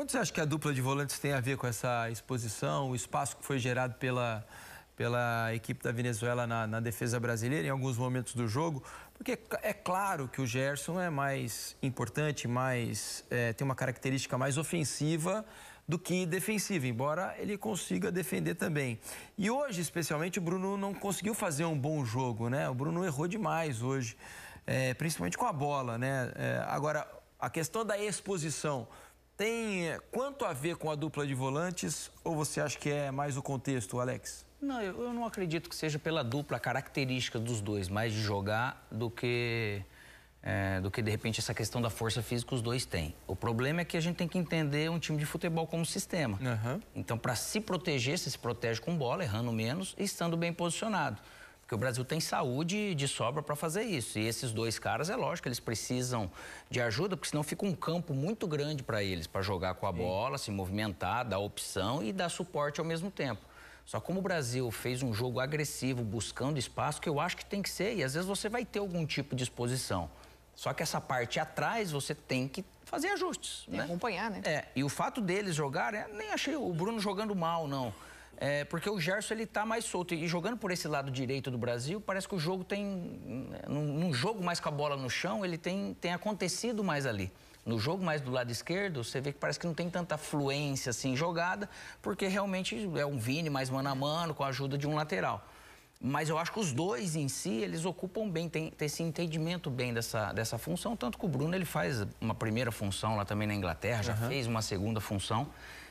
Quanto você acha que a dupla de volantes tem a ver com essa exposição, o espaço que foi gerado pela, pela equipe da Venezuela na, na, defesa brasileira em alguns momentos do jogo, porque é claro que o Gerson é mais importante, mais é, tem uma característica mais ofensiva do que defensiva, embora ele consiga defender também. E hoje, especialmente, o Bruno não conseguiu fazer um bom jogo, né? O Bruno errou demais hoje, é, principalmente com a bola, né? É, agora, a questão da exposição tem eh, quanto a ver com a dupla de volantes ou você acha que é mais o contexto, Alex? Não, eu, eu não acredito que seja pela dupla característica dos dois, mais de jogar do que é, do que de repente essa questão da força física os dois têm. O problema é que a gente tem que entender um time de futebol como sistema. Uhum. Então, para se proteger, você se protege com bola, errando menos e estando bem posicionado. Porque o Brasil tem saúde de sobra para fazer isso. E esses dois caras, é lógico, eles precisam de ajuda, porque senão fica um campo muito grande para eles, para jogar com a bola, se movimentar, dar opção e dar suporte ao mesmo tempo. Só como o Brasil fez um jogo agressivo, buscando espaço, que eu acho que tem que ser, e às vezes você vai ter algum tipo de exposição. Só que essa parte atrás você tem que fazer ajustes. Tem né? acompanhar, né? É, e o fato deles jogarem, nem achei o Bruno jogando mal, não. É, porque o Gerson ele tá mais solto. E jogando por esse lado direito do Brasil, parece que o jogo tem. Num, num jogo mais com a bola no chão, ele tem, tem acontecido mais ali. No jogo mais do lado esquerdo, você vê que parece que não tem tanta fluência assim jogada, porque realmente é um Vini mais mano a mano, com a ajuda de um lateral. Mas eu acho que os dois em si, eles ocupam bem, tem, tem, esse entendimento bem dessa, dessa função, tanto que o Bruno ele faz uma primeira função lá também na Inglaterra, já uhum. fez uma segunda função.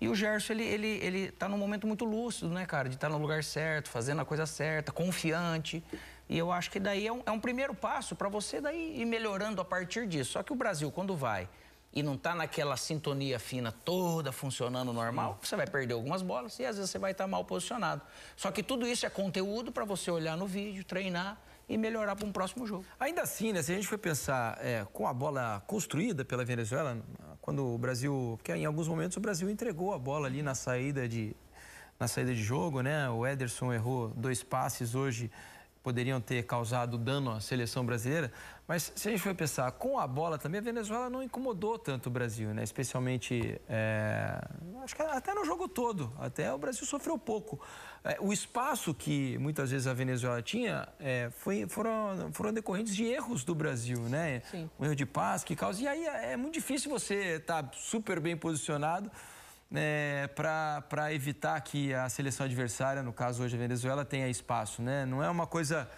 E o Gerson, ele, ele, ele tá num momento muito lúcido, né, cara? De estar tá no lugar certo, fazendo a coisa certa, confiante. E eu acho que daí é um, é um primeiro passo para você daí ir melhorando a partir disso. Só que o Brasil, quando vai e não tá naquela sintonia fina toda funcionando normal, Sim. você vai perder algumas bolas e às vezes você vai estar tá mal posicionado. Só que tudo isso é conteúdo para você olhar no vídeo, treinar e melhorar para um próximo jogo. Ainda assim, né, se a gente for pensar é, com a bola construída pela Venezuela, quando o Brasil, que em alguns momentos o Brasil entregou a bola ali na saída de na saída de jogo, né? O Ederson errou dois passes hoje poderiam ter causado dano à seleção brasileira. Mas se a gente for pensar com a bola também, a Venezuela não incomodou tanto o Brasil, né? Especialmente, é, acho que até no jogo todo, até o Brasil sofreu pouco. É, o espaço que muitas vezes a Venezuela tinha é, foi, foram, foram decorrentes de erros do Brasil, né? Sim. Um erro de passe que causa. E aí é muito difícil você estar tá super bem posicionado é, para evitar que a seleção adversária, no caso hoje a Venezuela, tenha espaço, né? Não é uma coisa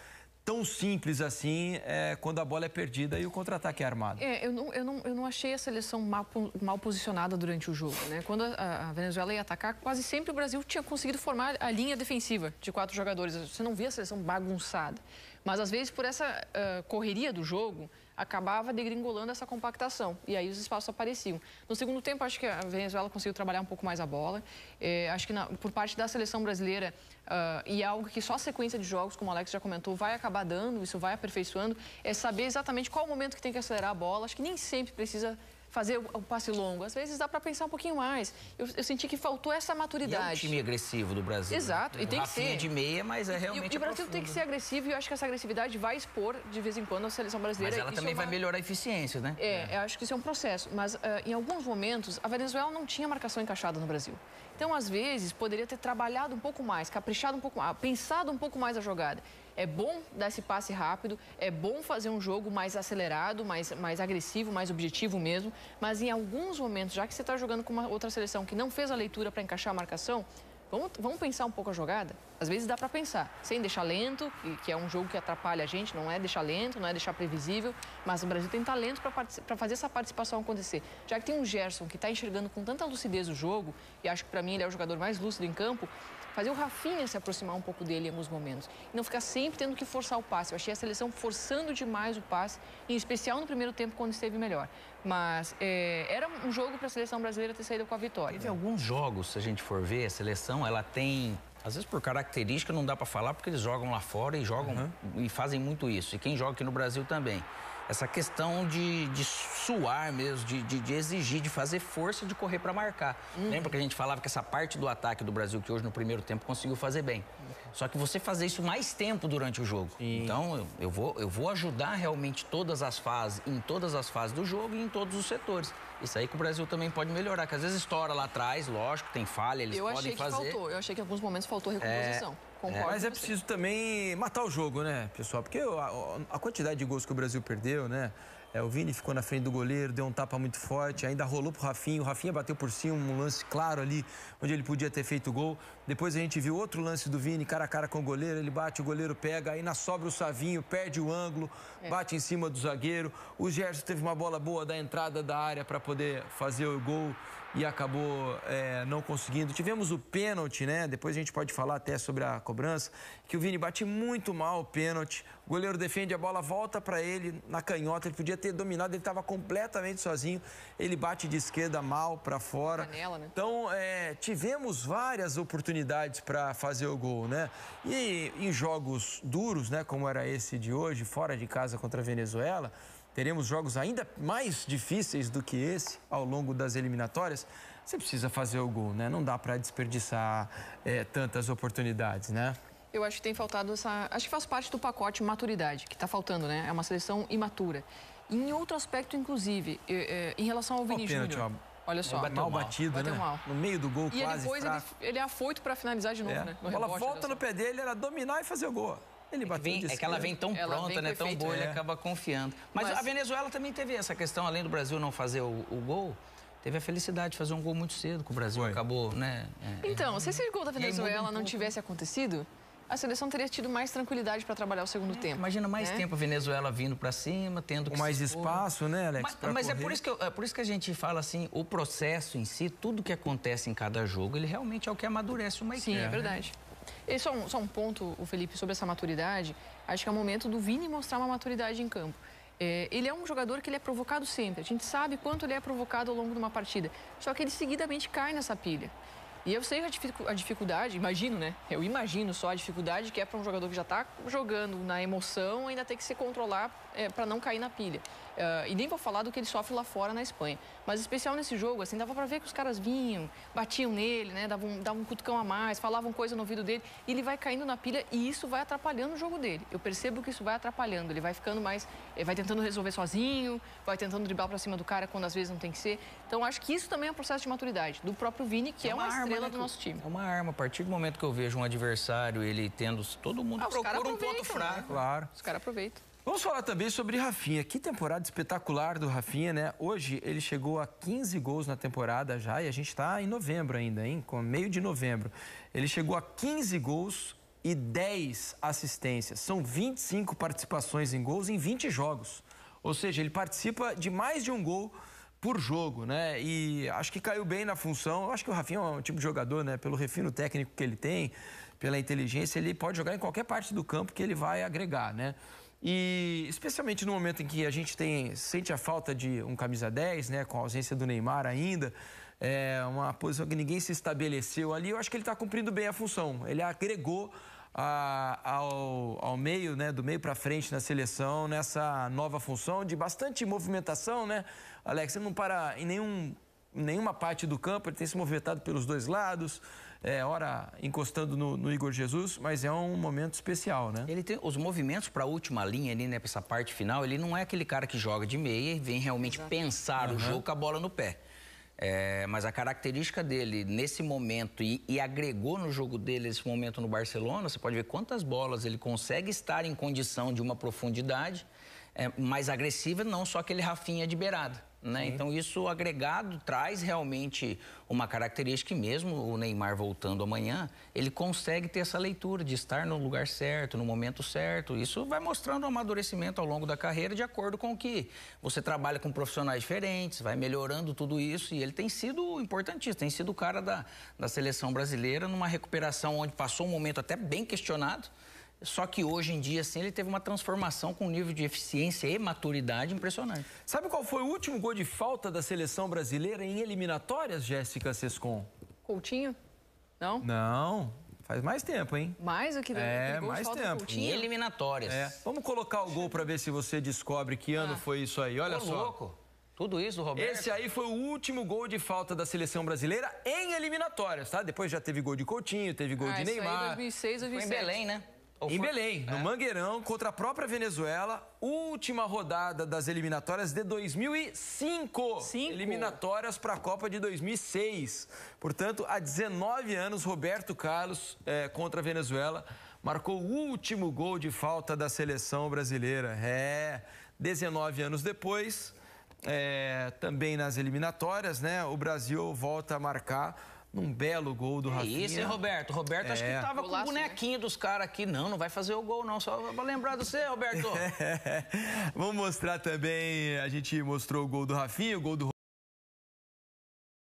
tão simples assim é, quando a bola é perdida e o contra-ataque é armado. É, eu, não, eu, não, eu não achei a seleção mal, mal posicionada durante o jogo. Né? Quando a, a, Venezuela ia atacar, quase sempre o Brasil tinha conseguido formar a linha defensiva de quatro jogadores. Você não via a seleção bagunçada. Mas às vezes, por essa uh, correria do jogo, acabava degringolando essa compactação. E aí os espaços apareciam. No segundo tempo, acho que a Venezuela conseguiu trabalhar um pouco mais a bola. É, acho que na, por parte da seleção brasileira, uh, e é algo que só a sequência de jogos, como o Alex já comentou, vai acabar dando, isso vai aperfeiçoando, é saber exatamente qual o momento que tem que acelerar a bola. Acho que nem sempre precisa fazer o passe longo. Às vezes dá para pensar um pouquinho mais. Eu, eu, senti que faltou essa maturidade. E é um time agressivo do Brasil. Né? Exato, né? e é tem que ser. de meia, mas é realmente E, e o Brasil tem que ser né? agressivo e eu acho que essa agressividade vai expor de vez em quando a seleção brasileira. Mas ela isso também é uma... vai melhorar a eficiência, né? É, é, eu acho que isso é um processo. Mas uh, em alguns momentos, a Venezuela não tinha marcação encaixada no Brasil. Então, às vezes, poderia ter trabalhado um pouco mais, caprichado um pouco mais, ah, pensado um pouco mais a jogada. É bom dar esse passe rápido, é bom fazer um jogo mais acelerado, mais, mais agressivo, mais objetivo mesmo, mas em alguns momentos, já que você está jogando com uma outra seleção que não fez a leitura para encaixar a marcação, Vamos, vamos, pensar um pouco a jogada? Às vezes dá para pensar, sem deixar lento, que é um jogo que atrapalha a gente, não é deixar lento, não é deixar previsível, mas o Brasil tem talento para fazer essa participação acontecer. Já que tem um Gerson que está enxergando com tanta lucidez o jogo, e acho que para mim ele é o jogador mais lúcido em campo, fazer o Rafinha se aproximar um pouco dele em alguns momentos. E não ficar sempre tendo que forçar o passe. Eu achei a seleção forçando demais o passe, em especial no primeiro tempo, quando esteve melhor. Mas é, era um jogo para a seleção brasileira ter saído com a vitória. Teve alguns jogos, se a gente for ver, a seleção ela tem às vezes por característica não dá para falar porque eles jogam lá fora e jogam uhum. e fazem muito isso. E quem joga aqui no Brasil também essa questão de, de suar mesmo, de, de, de exigir, de fazer força de correr para marcar. Uhum. Lembra que a gente falava que essa parte do ataque do Brasil que hoje no primeiro tempo conseguiu fazer bem. Só que você fazer isso mais tempo durante o jogo. Sim. Então eu, eu, vou, eu vou ajudar realmente todas as fases, em todas as fases do jogo e em todos os setores. Isso aí que o Brasil também pode melhorar, que às vezes estoura lá atrás, lógico, tem falha, eles eu podem fazer. Eu achei que faltou, eu achei que em alguns momentos faltou é, recomposição. É... É, mas é preciso também matar o jogo, né, pessoal? Porque a, a, quantidade de gols que o Brasil perdeu, né? É, o Vini ficou na frente do goleiro, deu um tapa muito forte, ainda rolou pro Rafinha, o Rafinha bateu por cima, um lance claro ali, onde ele podia ter feito gol. Depois a gente viu outro lance do Vini, cara a cara com o goleiro, ele bate, o goleiro pega, aí na sobra o Savinho, perde o ângulo, é. bate em cima do zagueiro. O Gerson teve uma bola boa da entrada da área para poder fazer o gol e acabou é, não conseguindo. Tivemos o pênalti, né? Depois a gente pode falar até sobre a cobrança, que o Vini bate muito mal o pênalti. O goleiro defende a bola, volta para ele na canhota. Ele podia ter dominado, ele estava completamente sozinho. Ele bate de esquerda mal para fora. Canela, né? Então é, tivemos várias oportunidades para fazer o gol, né? E em jogos duros, né? Como era esse de hoje, fora de casa contra a Venezuela teremos jogos ainda mais difíceis do que esse ao longo das eliminatórias, você precisa fazer o gol, né? Não dá para desperdiçar é, tantas oportunidades, né? Eu acho que tem faltado essa. Acho que faz parte do pacote maturidade, que está faltando, né? É uma seleção imatura. E em outro aspecto, inclusive, é, é, em relação ao Vinícius Olha só, bateu mal, mal batido, bateu né? Mal. No meio do gol, e quase. E depois ele, é, ele é afoito para finalizar de novo, é. né? No Bola volta no pé dele, era dominar e fazer o gol. Ele é bateu vem, É que ela vem tão ela pronta, vem né? Tão boa, é. ele né? acaba confiando. Mas, Mas, a Venezuela também teve essa questão, além do Brasil não fazer o, o gol, teve a felicidade de fazer um gol muito cedo, com o Brasil Foi. acabou, né? É, é. então, é, se esse gol da Venezuela não né? tivesse acontecido, a seleção teria tido mais tranquilidade para trabalhar o segundo é, tempo. Imagina mais né? tempo a Venezuela vindo para cima, tendo que. Com mais espaço, né, Alex? Mas, mas é, por isso que eu, é por isso que a gente fala assim: o processo em si, tudo que acontece em cada jogo, ele realmente é o que amadurece uma equipe. Sim, é, é verdade. Né? E só um, só um ponto, o Felipe, sobre essa maturidade. Acho que é o momento do Vini mostrar uma maturidade em campo. É, ele é um jogador que ele é provocado sempre. A gente sabe quanto ele é provocado ao longo de uma partida. Só que ele seguidamente cai nessa pilha. E eu sei a, dificuldade, imagino, né? Eu imagino só a dificuldade que é para um jogador que já está jogando na emoção ainda ter que se controlar é, para não cair na pilha. Uh, e nem vou falar do que ele sofre lá fora na Espanha. Mas especial nesse jogo, assim, dava para ver que os caras vinham, batiam nele, né? Davam, davam um cutucão a mais, falavam coisa no ouvido dele. E ele vai caindo na pilha e isso vai atrapalhando o jogo dele. Eu percebo que isso vai atrapalhando. Ele vai ficando mais... Eh, vai tentando resolver sozinho, vai tentando driblar para cima do cara quando às vezes não tem que ser. Então, acho que isso também é um processo de maturidade do próprio Vini, que é, é uma, uma arma, estrela né? do nosso time. É uma arma. A partir do momento que eu vejo um adversário, ele tendo... Todo mundo ah, procura um ponto né? fraco. Né? Claro. Os caras aproveitam. Vamos falar também sobre Rafinha. Que temporada espetacular do Rafinha, né? Hoje ele chegou a 15 gols na temporada já e a gente está em novembro ainda, hein? Com meio de novembro. Ele chegou a 15 gols e 10 assistências. São 25 participações em gols em 20 jogos. Ou seja, ele participa de mais de um gol por jogo, né? E acho que caiu bem na função. Eu acho que o Rafinha é um tipo de jogador, né? Pelo refino técnico que ele tem, pela inteligência, ele pode jogar em qualquer parte do campo que ele vai agregar, né? E especialmente no momento em que a gente tem, sente a falta de um camisa 10, né, com a ausência do Neymar ainda, é uma posição que ninguém se estabeleceu ali, eu acho que ele está cumprindo bem a função. Ele agregou a, ao, ao, meio, né, do meio para frente na seleção, nessa nova função de bastante movimentação, né? Alex, ele não para em nenhum nenhuma parte do campo, ele tem se movimentado pelos dois lados, é, hora encostando no, no, Igor Jesus, mas é um momento especial, né? Ele tem os movimentos para a última linha ali, né, para essa parte final, ele não é aquele cara que joga de meia e vem realmente Exato. pensar uhum. o jogo com a bola no pé. É, mas a característica dele nesse momento e, e, agregou no jogo dele esse momento no Barcelona, você pode ver quantas bolas ele consegue estar em condição de uma profundidade é, mais agressiva, não só aquele Rafinha de beirada. Né? Então isso agregado traz realmente uma característica que mesmo o Neymar voltando amanhã, ele consegue ter essa leitura de estar no lugar certo, no momento certo. Isso vai mostrando um amadurecimento ao longo da carreira de acordo com que você trabalha com profissionais diferentes, vai melhorando tudo isso e ele tem sido importantíssimo, tem sido o cara da, da seleção brasileira numa recuperação onde passou um momento até bem questionado só que hoje em dia, sim, ele teve uma transformação com um nível de eficiência e maturidade impressionante. Sabe qual foi o último gol de falta da seleção brasileira em eliminatórias, Jéssica Sescon? Coutinho? Não? Não. Faz mais tempo, hein? Mais do que é, gol mais tempo. Em eliminatórias. É. Vamos colocar o gol para ver se você descobre que ano ah. foi isso aí. Olha Tô só. louco. Tudo isso Roberto. Esse aí foi o último gol de falta da seleção brasileira em eliminatórias, tá? Depois já teve gol de Coutinho, teve gol ah, de é Neymar. Aí 2006, 2007. Foi em Belém, né? Em Belém, no é. Mangueirão, contra a própria Venezuela, última rodada das eliminatórias de 2005. Cinco. Eliminatórias para a Copa de 2006. Portanto, há 19 anos, Roberto Carlos é, contra a Venezuela marcou o último gol de falta da seleção brasileira. É, 19 anos depois, é, também nas eliminatórias, né? O Brasil volta a marcar num belo gol do é Rafinha. Isso, hein, Roberto? Roberto é. acho que é. tava Golaço, com o né? bonequinho né? dos caras aqui. Não, não vai fazer o gol, não. Só pra lembrar do você, Roberto. Vamos mostrar também. A gente mostrou o gol do Rafinha, o gol do